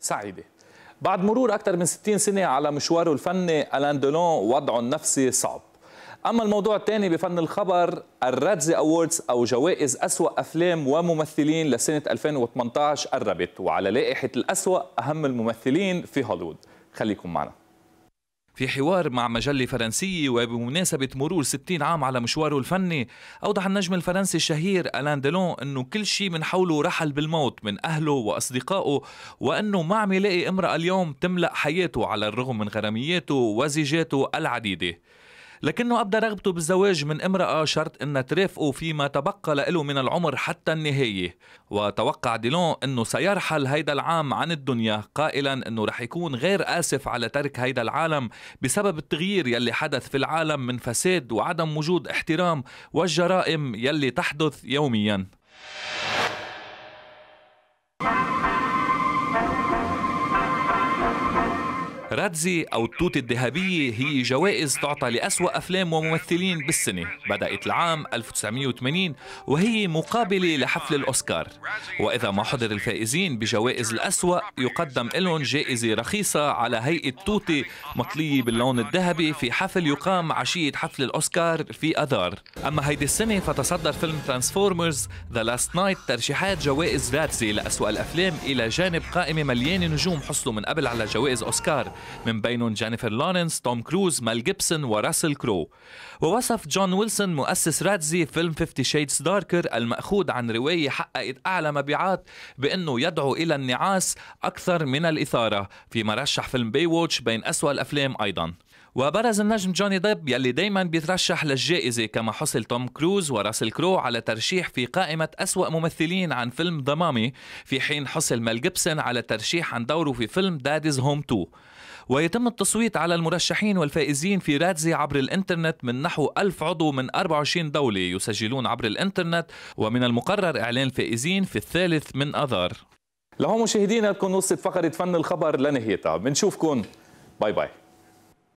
سعيده بعد مرور أكثر من 60 سنة على مشواره الفني ألان دولون وضعه النفسي صعب أما الموضوع الثاني بفن الخبر الرادزي أووردز أو جوائز أسوأ أفلام وممثلين لسنة 2018 قربت وعلى لائحة الأسوأ أهم الممثلين في هوليوود خليكم معنا في حوار مع مجلة فرنسية وبمناسبة مرور 60 عام على مشواره الفني أوضح النجم الفرنسي الشهير ألان ديلون أنه كل شيء من حوله رحل بالموت من أهله وأصدقائه وأنه ما عم يلاقي امرأة اليوم تملأ حياته على الرغم من غرامياته وزيجاته العديدة لكنه أبدى رغبته بالزواج من امرأة شرط أن ترافقه فيما تبقى له من العمر حتى النهاية وتوقع ديلون أنه سيرحل هيدا العام عن الدنيا قائلا أنه رح يكون غير آسف على ترك هيدا العالم بسبب التغيير يلي حدث في العالم من فساد وعدم وجود احترام والجرائم يلي تحدث يومياً رادزي أو التوت الذهبية هي جوائز تعطى لأسوأ أفلام وممثلين بالسنة بدأت العام 1980 وهي مقابلة لحفل الأوسكار وإذا ما حضر الفائزين بجوائز الأسوأ يقدم لهم جائزة رخيصة على هيئة توتي مطلية باللون الذهبي في حفل يقام عشية حفل الأوسكار في أذار أما هيدي السنة فتصدر فيلم ترانسفورمرز ذا لاست نايت ترشيحات جوائز رادزي لأسوأ الأفلام إلى جانب قائمة مليانة نجوم حصلوا من قبل على جوائز أوسكار من بينهم جينيفر لورنس، توم كروز، مال جيبسون وراسل كرو ووصف جون ويلسون مؤسس رادزي فيلم 50 شيدز داركر المأخوذ عن رواية حققت أعلى مبيعات بأنه يدعو إلى النعاس أكثر من الإثارة فيما رشح فيلم بي ووتش بين أسوأ الأفلام أيضاً وبرز النجم جوني ديب يلي دايما بيترشح للجائزة كما حصل توم كروز وراسل كرو على ترشيح في قائمة أسوأ ممثلين عن فيلم ضمامي في حين حصل مال جيبسون على ترشيح عن دوره في فيلم داديز هوم 2 ويتم التصويت على المرشحين والفائزين في راتزي عبر الانترنت من نحو ألف عضو من 24 دولة يسجلون عبر الانترنت ومن المقرر إعلان الفائزين في الثالث من أذار لهم مشاهدينا تكون وصلت فقرة فن الخبر لنهايتها بنشوفكم باي باي